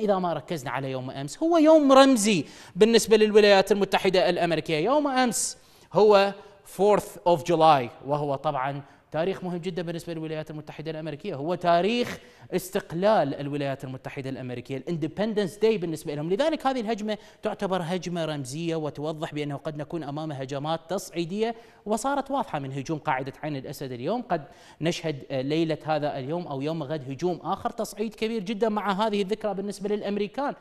إذا ما ركزنا على يوم أمس هو يوم رمزي بالنسبة للولايات المتحدة الأمريكية يوم أمس هو 4th of July وهو طبعا تاريخ مهم جدا بالنسبه للولايات المتحده الامريكيه هو تاريخ استقلال الولايات المتحده الامريكيه الاندبندنس داي بالنسبه لهم لذلك هذه الهجمه تعتبر هجمه رمزيه وتوضح بانه قد نكون امام هجمات تصعيديه وصارت واضحه من هجوم قاعده عين الاسد اليوم قد نشهد ليله هذا اليوم او يوم غد هجوم اخر تصعيد كبير جدا مع هذه الذكرى بالنسبه للامريكان